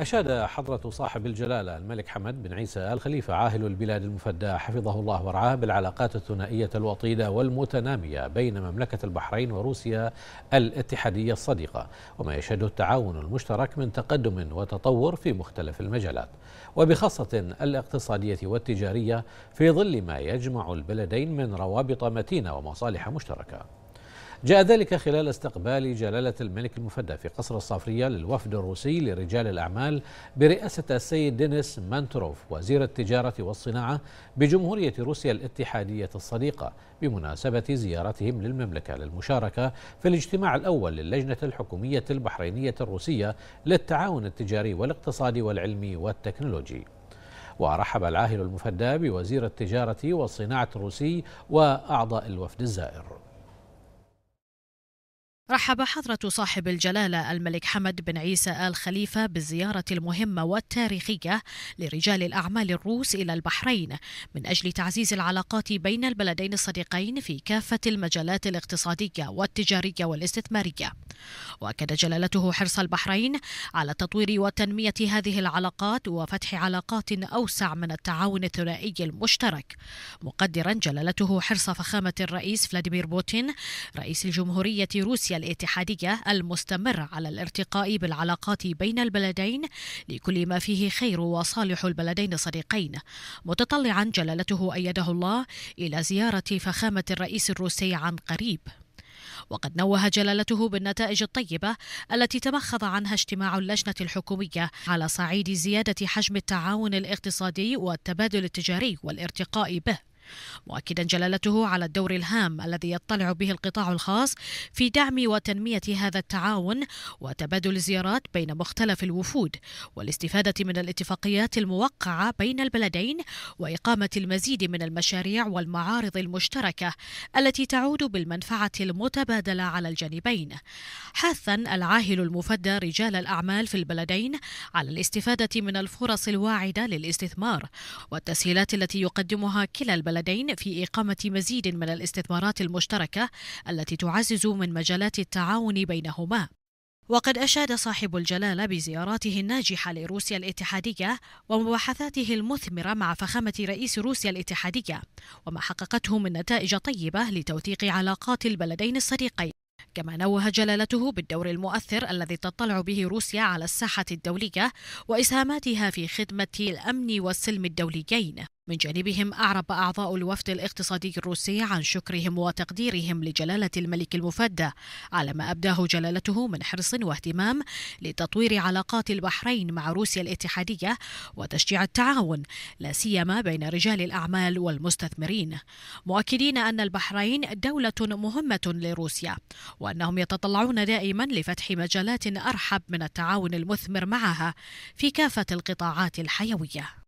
أشاد حضرة صاحب الجلالة الملك حمد بن عيسى الخليفة عاهل البلاد المفدى حفظه الله ورعاه بالعلاقات الثنائية الوطيدة والمتنامية بين مملكة البحرين وروسيا الاتحادية الصديقة وما يشهد التعاون المشترك من تقدم وتطور في مختلف المجالات وبخاصة الاقتصادية والتجارية في ظل ما يجمع البلدين من روابط متينة ومصالح مشتركة جاء ذلك خلال استقبال جلالة الملك المفدى في قصر الصافرية للوفد الروسي لرجال الأعمال برئاسة السيد دينيس مانتروف وزير التجارة والصناعة بجمهورية روسيا الاتحادية الصديقة بمناسبة زيارتهم للمملكة للمشاركة في الاجتماع الأول للجنة الحكومية البحرينية الروسية للتعاون التجاري والاقتصادي والعلمي والتكنولوجي ورحب العاهل المفدى بوزير التجارة والصناعة الروسي وأعضاء الوفد الزائر رحب حضرة صاحب الجلالة الملك حمد بن عيسى آل خليفة بالزيارة المهمة والتاريخية لرجال الأعمال الروس إلى البحرين من أجل تعزيز العلاقات بين البلدين الصديقين في كافة المجالات الاقتصادية والتجارية والاستثمارية واكد جلالته حرص البحرين على تطوير وتنميه هذه العلاقات وفتح علاقات اوسع من التعاون الثنائي المشترك مقدرا جلالته حرص فخامه الرئيس فلاديمير بوتين رئيس الجمهوريه روسيا الاتحاديه المستمر على الارتقاء بالعلاقات بين البلدين لكل ما فيه خير وصالح البلدين الصديقين متطلعا جلالته ايده الله الى زياره فخامه الرئيس الروسي عن قريب وقد نوه جلالته بالنتائج الطيبة التي تمخض عنها اجتماع اللجنة الحكومية على صعيد زيادة حجم التعاون الاقتصادي والتبادل التجاري والارتقاء به مؤكدا جلالته على الدور الهام الذي يطلع به القطاع الخاص في دعم وتنمية هذا التعاون وتبادل الزيارات بين مختلف الوفود والاستفادة من الاتفاقيات الموقعة بين البلدين وإقامة المزيد من المشاريع والمعارض المشتركة التي تعود بالمنفعة المتبادلة على الجانبين حثا العاهل المفدى رجال الأعمال في البلدين على الاستفادة من الفرص الواعدة للاستثمار والتسهيلات التي يقدمها كلا البلدين البلدين في إقامة مزيد من الاستثمارات المشتركة التي تعزز من مجالات التعاون بينهما وقد أشاد صاحب الجلالة بزياراته الناجحة لروسيا الاتحادية ومباحثاته المثمرة مع فخامة رئيس روسيا الاتحادية وما حققته من نتائج طيبة لتوثيق علاقات البلدين الصديقين كما نوه جلالته بالدور المؤثر الذي تطلع به روسيا على الساحة الدولية وإسهاماتها في خدمة الأمن والسلم الدوليين من جانبهم أعرب أعضاء الوفد الاقتصادي الروسي عن شكرهم وتقديرهم لجلالة الملك المفدى على ما أبداه جلالته من حرص واهتمام لتطوير علاقات البحرين مع روسيا الاتحادية وتشجيع التعاون لا سيما بين رجال الأعمال والمستثمرين مؤكدين أن البحرين دولة مهمة لروسيا وأنهم يتطلعون دائما لفتح مجالات أرحب من التعاون المثمر معها في كافة القطاعات الحيوية